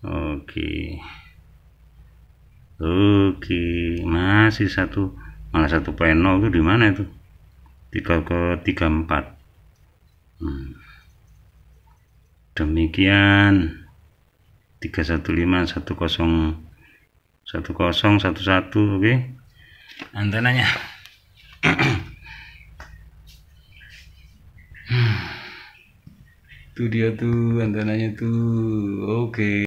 Oke. Oke, masih satu malah satu penol itu di mana itu? Tiga ke 34. Hmm. Demikian 315 10 1011 oke. Okay. Antenanya. Hmm. itu dia tuh antenanya tuh. Oke. Okay.